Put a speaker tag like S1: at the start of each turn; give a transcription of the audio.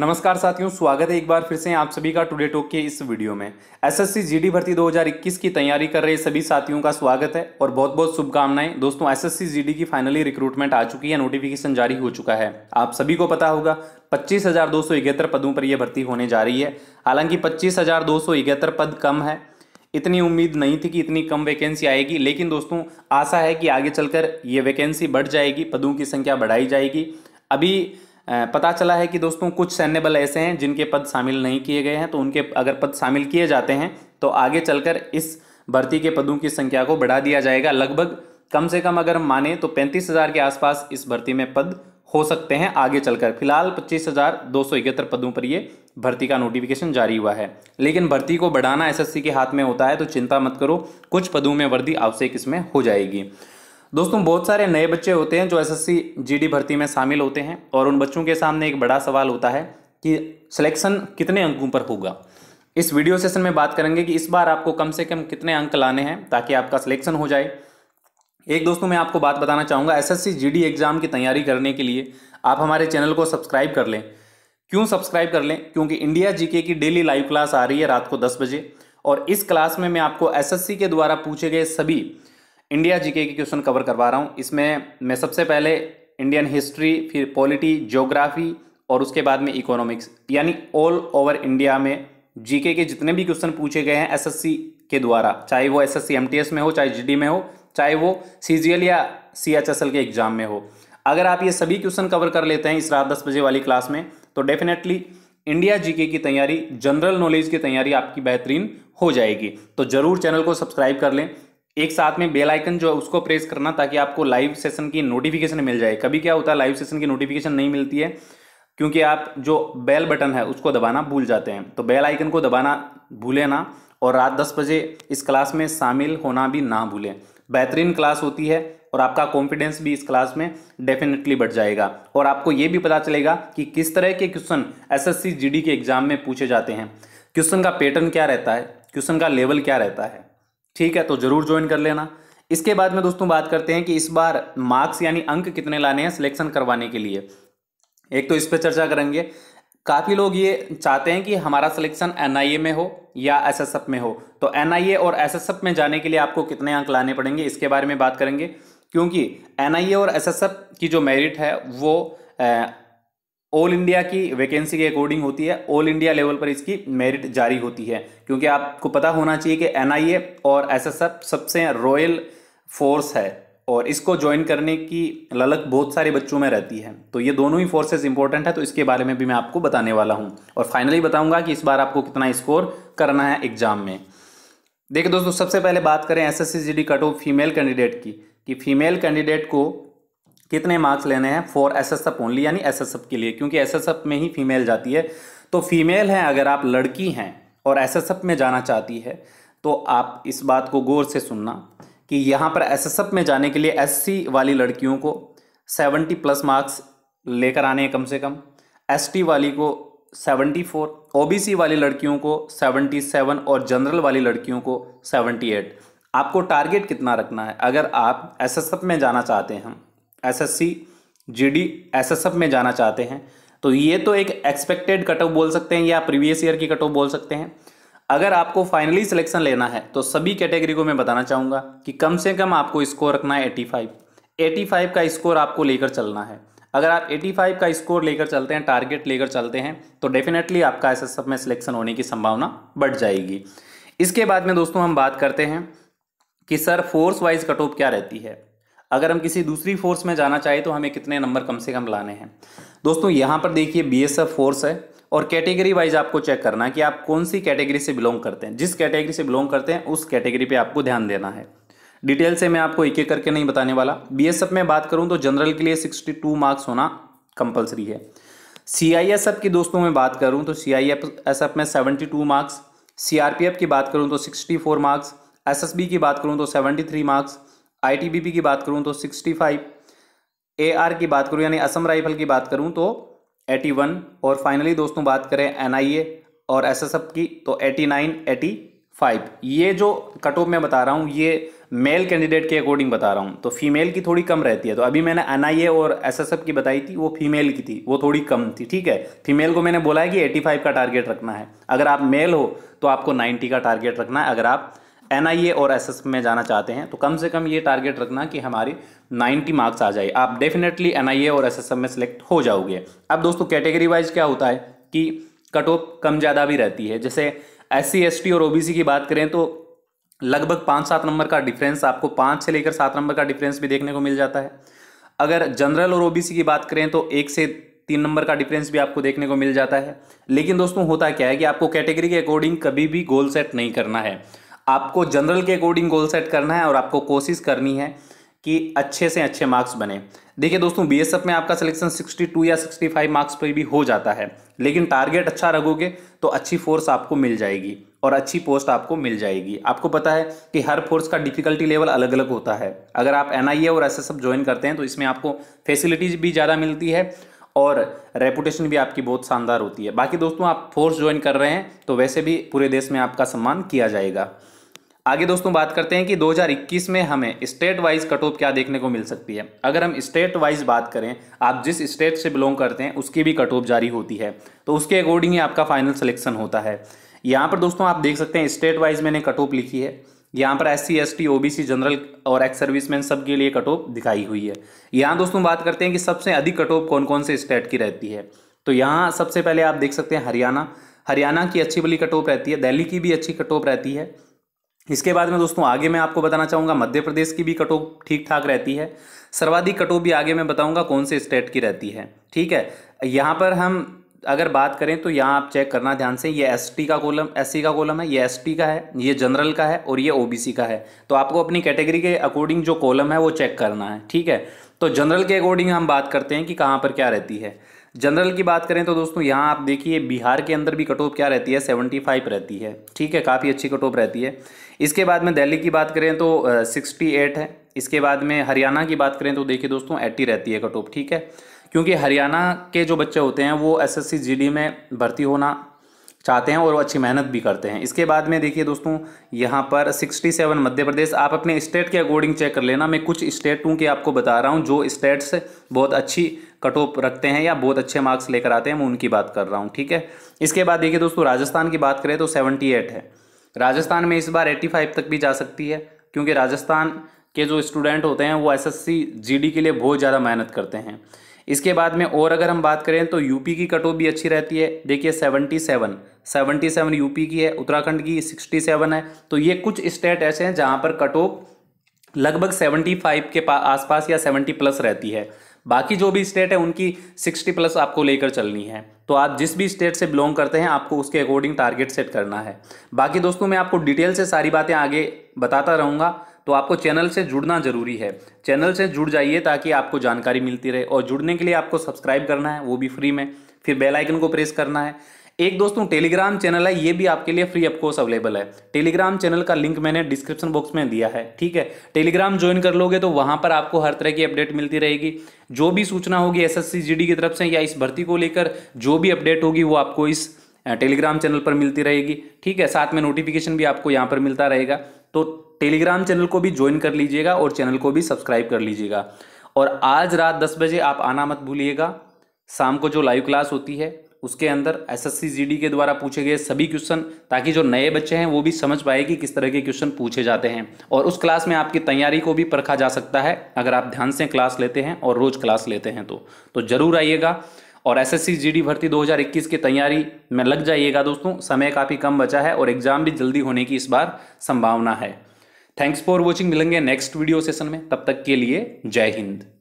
S1: नमस्कार साथियों स्वागत है एक बार फिर से आप सभी का टुडे टॉक के इस वीडियो में एसएससी जीडी भर्ती 2021 की तैयारी कर रहे सभी साथियों का स्वागत है और बहुत बहुत शुभकामनाएं दोस्तों एसएससी जीडी की फाइनली रिक्रूटमेंट आ चुकी है नोटिफिकेशन जारी हो चुका है आप सभी को पता होगा पच्चीस हज़ार दो सौ इकहत्तर पदों पर यह भर्ती होने जा रही है हालांकि पच्चीस हज़ार दो सौ इकहत्तर पद कम है इतनी उम्मीद नहीं थी कि इतनी कम वैकेंसी आएगी लेकिन दोस्तों आशा है कि आगे चलकर ये वैकेंसी बढ़ जाएगी पदों की संख्या बढ़ाई जाएगी अभी पता चला है कि दोस्तों कुछ सैन्य बल ऐसे हैं जिनके पद शामिल नहीं किए गए हैं तो उनके अगर पद शामिल किए जाते हैं तो आगे चलकर इस भर्ती के पदों की संख्या को बढ़ा दिया जाएगा लगभग कम से कम अगर माने तो पैंतीस हज़ार के आसपास इस भर्ती में पद हो सकते हैं आगे चलकर फिलहाल पच्चीस हज़ार दो सौ इकहत्तर पदों पर ये भर्ती का नोटिफिकेशन जारी हुआ है लेकिन भर्ती को बढ़ाना एसएससी के हाथ में होता है तो चिंता मत करो कुछ पदों में वर्दी आवश्यक इसमें हो जाएगी दोस्तों बहुत सारे नए बच्चे होते हैं जो एसएससी जीडी भर्ती में शामिल होते हैं और उन बच्चों के सामने एक बड़ा सवाल होता है कि सिलेक्शन कितने अंकों पर होगा इस वीडियो सेशन में बात करेंगे कि इस बार आपको कम से कम कितने अंक लाने हैं ताकि आपका सिलेक्शन हो जाए एक दोस्तों मैं आपको बात बताना चाहूँगा एस एस एग्ज़ाम की तैयारी करने के लिए आप हमारे चैनल को सब्सक्राइब कर लें क्यों सब्सक्राइब कर लें क्योंकि इंडिया जी की डेली लाइव क्लास आ रही है रात को दस बजे और इस क्लास में मैं आपको एस के द्वारा पूछे गए सभी इंडिया जीके के क्वेश्चन कवर करवा रहा हूँ इसमें मैं सबसे पहले इंडियन हिस्ट्री फिर पॉलिटी ज्योग्राफी और उसके बाद में इकोनॉमिक्स यानी ऑल ओवर इंडिया में जीके के जितने भी क्वेश्चन पूछे गए हैं एसएससी के द्वारा चाहे वो एसएससी एमटीएस में हो चाहे जीडी में हो चाहे वो सीजीएल या सीएचएसएल के एग्जाम में हो अगर आप ये सभी क्वेश्चन कवर कर लेते हैं इस रात दस बजे वाली क्लास में तो डेफिनेटली इंडिया जीके की तैयारी जनरल नॉलेज की तैयारी आपकी बेहतरीन हो जाएगी तो जरूर चैनल को सब्सक्राइब कर लें एक साथ में बेल आइकन जो है उसको प्रेस करना ताकि आपको लाइव सेशन की नोटिफिकेशन मिल जाए कभी क्या होता है लाइव सेशन की नोटिफिकेशन नहीं मिलती है क्योंकि आप जो बेल बटन है उसको दबाना भूल जाते हैं तो बेल आइकन को दबाना भूलें ना और रात दस बजे इस क्लास में शामिल होना भी ना भूलें बेहतरीन क्लास होती है और आपका कॉन्फिडेंस भी इस क्लास में डेफिनेटली बढ़ जाएगा और आपको ये भी पता चलेगा कि किस तरह के क्वेश्चन एस एस के एग्ज़ाम में पूछे जाते हैं क्वेश्चन का पैटर्न क्या रहता है क्वेश्चन का लेवल क्या रहता है ठीक है तो ज़रूर ज्वाइन कर लेना इसके बाद में दोस्तों बात करते हैं कि इस बार मार्क्स यानी अंक कितने लाने हैं सिलेक्शन करवाने के लिए एक तो इस पर चर्चा करेंगे काफ़ी लोग ये चाहते हैं कि हमारा सिलेक्शन एन में हो या एस में हो तो एन और एस में जाने के लिए आपको कितने अंक लाने पड़ेंगे इसके बारे में बात करेंगे क्योंकि एन और एस की जो मेरिट है वो ऑल इंडिया की वैकेंसी के अकॉर्डिंग होती है ऑल इंडिया लेवल पर इसकी मेरिट जारी होती है क्योंकि आपको पता होना चाहिए कि एन और एस सबसे रॉयल फोर्स है और इसको ज्वाइन करने की ललक बहुत सारे बच्चों में रहती है तो ये दोनों ही फोर्सेज इंपॉर्टेंट है तो इसके बारे में भी मैं आपको बताने वाला हूँ और फाइनली बताऊँगा कि इस बार आपको कितना स्कोर करना है एग्जाम में देखिए दोस्तों सबसे पहले बात करें S S cut off female candidate की कि फीमेल कैंडिडेट को कितने मार्क्स लेने हैं for S S F only यानी एस एस एफ के लिए क्योंकि एस एस एफ में ही फीमेल जाती है तो फीमेल हैं अगर आप लड़की हैं और एस एस एफ में जाना चाहती है तो आप इस बात को गौर से सुनना कि यहाँ पर एस एस एफ में जाने के लिए एस सी वाली लड़कियों को सेवेंटी प्लस मार्क्स लेकर आने हैं कम से कम एस टी वाली को seventy four O B C वाली लड़कियों को सेवेंटी सेवन और जनरल वाली लड़कियों को सेवेंटी एट आपको टारगेट कितना रखना है अगर आप एस एस एफ में जाना चाहते हैं एसएससी जीडी एसएसएफ में जाना चाहते हैं तो ये तो एक एक्सपेक्टेड कट ऑफ बोल सकते हैं या प्रीवियस ईयर की कट ऑफ बोल सकते हैं अगर आपको फाइनली सिलेक्शन लेना है तो सभी कैटेगरी को मैं बताना चाहूँगा कि कम से कम आपको स्कोर रखना है 85 85 का स्कोर आपको लेकर चलना है अगर आप 85 का स्कोर लेकर चलते हैं टारगेट लेकर चलते हैं तो डेफिनेटली आपका एस में सिलेक्शन होने की संभावना बढ़ जाएगी इसके बाद में दोस्तों हम बात करते हैं कि sir force wise cut off क्या रहती है अगर हम किसी दूसरी फोर्स में जाना चाहें तो हमें कितने नंबर कम से कम लाने हैं दोस्तों यहाँ पर देखिए बी फोर्स है और कैटेगरी वाइज आपको चेक करना है कि आप कौन सी कैटेगरी से बिलोंग करते हैं जिस कैटेगरी से बिलोंग करते हैं उस कैटेगरी पे आपको ध्यान देना है डिटेल से मैं आपको एक एक करके नहीं बताने वाला बीएसएफ में बात करूं तो जनरल के लिए 62 मार्क्स होना कंपलसरी है सीआईएसएफ की दोस्तों में बात करूँ तो सी में 72 मार्क्स सी की बात करूँ तो सिक्सटी मार्क्स एस की बात करूँ तो 73 मार्क्स आईटीबीपी की बात करूँ तो सिक्सटी फाइव एआर की बात करूँ यानी असम राइफल की बात करूँ तो एटी वन और फाइनली दोस्तों बात करें एनआईए और एसएसएफ की तो एटी नाइन एटी फाइव ये जो कट ऑफ मैं बता रहा हूँ ये मेल कैंडिडेट के अकॉर्डिंग बता रहा हूँ तो फीमेल की थोड़ी कम रहती है तो अभी मैंने ए और एफ की बताई थी वो फीमेल की थी वो थोड़ी कम थी ठीक है फीमेल को मैंने बोला है कि फाइव का टारगेट रखना है अगर आप मेल हो तो आपको नाइन्टी का टारगेट रखना है अगर आप एन और एस में जाना चाहते हैं तो कम से कम ये टारगेट रखना कि हमारी 90 मार्क्स आ जाए आप डेफिनेटली एन और एस में सेलेक्ट हो जाओगे अब दोस्तों कैटेगरी वाइज क्या होता है कि कट ऑफ कम ज़्यादा भी रहती है जैसे एस सी और ओ की बात करें तो लगभग पाँच सात नंबर का डिफरेंस आपको पाँच से लेकर सात नंबर का डिफरेंस भी देखने को मिल जाता है अगर जनरल और ओ की बात करें तो एक से तीन नंबर का डिफरेंस भी आपको देखने को मिल जाता है लेकिन दोस्तों होता क्या है कि आपको कैटेगरी के अकॉर्डिंग कभी भी गोल सेट नहीं करना है आपको जनरल के अकॉर्डिंग गोल सेट करना है और आपको कोशिश करनी है कि अच्छे से अच्छे मार्क्स बने देखिए दोस्तों बी में आपका सिलेक्शन 62 या 65 मार्क्स पर भी हो जाता है लेकिन टारगेट अच्छा रखोगे तो अच्छी फोर्स आपको मिल जाएगी और अच्छी पोस्ट आपको मिल जाएगी आपको पता है कि हर फोर्स का डिफिकल्टी लेवल अलग अलग होता है अगर आप एन और एस सब ज्वाइन करते हैं तो इसमें आपको फैसिलिटीज़ भी ज़्यादा मिलती है और रेपुटेशन भी आपकी बहुत शानदार होती है बाकी दोस्तों आप फोर्स ज्वाइन कर रहे हैं तो वैसे भी पूरे देश में आपका सम्मान किया जाएगा आगे दोस्तों बात करते हैं कि 2021 में हमें स्टेट वाइज कट ऑफ क्या देखने को मिल सकती है अगर हम स्टेट वाइज बात करें आप जिस स्टेट से बिलोंग करते हैं उसकी भी कट ऑफ जारी होती है तो उसके अकॉर्डिंग ही आपका फाइनल सिलेक्शन होता है यहाँ पर दोस्तों आप देख सकते हैं स्टेट वाइज मैंने कट ऑफ लिखी है यहाँ पर S C S T O B C general और एक्स सर्विसमैन सब के लिए कट ऑफ दिखाई हुई है यहाँ दोस्तों बात करते हैं कि सबसे अधिक कट ऑफ कौन कौन से स्टेट की रहती है तो यहाँ सबसे पहले आप देख सकते हैं हरियाणा हरियाणा की अच्छी बली कट ऑफ रहती है दिल्ली की भी अच्छी कट ऑफ रहती है इसके बाद में दोस्तों आगे मैं आपको बताना चाहूँगा मध्य प्रदेश की भी कटो ठीक ठाक रहती है सर्वाधिक कटो भी आगे मैं बताऊँगा कौन से स्टेट की रहती है ठीक है यहाँ पर हम अगर बात करें तो यहाँ आप चेक करना ध्यान से ये एस का कॉलम एस का कॉलम है ये एस का है ये जनरल का है और ये ओ का है तो आपको अपनी कैटेगरी के अकॉर्डिंग जो कॉलम है वो चेक करना है ठीक है तो जनरल के अकॉर्डिंग हम बात करते हैं कि कहाँ पर क्या रहती है जनरल की बात करें तो दोस्तों यहाँ आप देखिए बिहार के अंदर भी कट ऑफ क्या रहती है सेवेंटी फाइव रहती है ठीक है काफ़ी अच्छी कट ऑफ रहती है इसके बाद में दिल्ली की बात करें तो सिक्सटी एट है इसके बाद में हरियाणा की बात करें तो देखिए दोस्तों एट्टी रहती है कट ऑफ ठीक है क्योंकि हरियाणा के जो बच्चे होते हैं वो एस एस में भर्ती होना चाहते हैं और वो अच्छी मेहनत भी करते हैं इसके बाद में देखिए दोस्तों यहाँ पर 67 मध्य प्रदेश आप अपने स्टेट के अकॉर्डिंग चेक कर लेना मैं कुछ स्टेटों के आपको बता रहा हूँ जो स्टेट्स बहुत अच्छी कट ऑफ रखते हैं या बहुत अच्छे मार्क्स लेकर आते हैं मैं उनकी बात कर रहा हूँ ठीक है इसके बाद देखिए दोस्तों राजस्थान की बात करें तो सेवेंटी है राजस्थान में इस बार एट्टी तक भी जा सकती है क्योंकि राजस्थान के जो स्टूडेंट होते हैं वो एस एस के लिए बहुत ज़्यादा मेहनत करते हैं इसके बाद में और अगर हम बात करें तो यूपी की कट ऑफ भी अच्छी रहती है देखिए seventy seven seventy seven UP की है उत्तराखंड की सिक्सटी सेवन है तो ये कुछ स्टेट ऐसे हैं जहाँ पर कट ऑफ लगभग सेवनटी फाइव के आसपास या सेवनटी प्लस रहती है बाकी जो भी स्टेट है उनकी सिक्सटी प्लस आपको लेकर चलनी है तो आप जिस भी स्टेट से बिलोंग करते हैं आपको उसके अकॉर्डिंग टारगेट सेट करना है बाकी दोस्तों मैं आपको डिटेल से सारी बातें आगे बताता रहूँगा तो आपको चैनल से जुड़ना ज़रूरी है चैनल से जुड़ जाइए ताकि आपको जानकारी मिलती रहे और जुड़ने के लिए आपको सब्सक्राइब करना है वो भी फ्री में फिर बेल आइकन को प्रेस करना है एक दोस्तों टेलीग्राम चैनल है ये भी आपके लिए फ्री अफकोर्स अवेलेबल है टेलीग्राम चैनल का लिंक मैंने डिस्क्रिप्शन बॉक्स में दिया है ठीक है टेलीग्राम ज्वाइन कर लोगे तो वहां पर आपको हर तरह की अपडेट मिलती रहेगी जो भी सूचना होगी एसएससी जीडी की तरफ से या इस भर्ती को लेकर जो भी अपडेट होगी वो आपको इस टेलीग्राम चैनल पर मिलती रहेगी ठीक है साथ में नोटिफिकेशन भी आपको यहाँ पर मिलता रहेगा तो टेलीग्राम चैनल को भी ज्वाइन कर लीजिएगा और चैनल को भी सब्सक्राइब कर लीजिएगा और आज रात दस बजे आप आना मत भूलिएगा शाम को जो लाइव क्लास होती है उसके अंदर एसएससी जीडी के द्वारा पूछे गए सभी क्वेश्चन ताकि जो नए बच्चे हैं वो भी समझ पाए कि किस तरह के क्वेश्चन पूछे जाते हैं और उस क्लास में आपकी तैयारी को भी परखा जा सकता है अगर आप ध्यान से क्लास लेते हैं और रोज़ क्लास लेते हैं तो, तो ज़रूर आइएगा और एसएससी जीडी भर्ती 2021 की तैयारी में लग जाइएगा दोस्तों समय काफ़ी कम बचा है और एग्ज़ाम भी जल्दी होने की इस बार संभावना है थैंक्स फॉर वॉचिंग मिलेंगे नेक्स्ट वीडियो सेशन में तब तक के लिए जय हिंद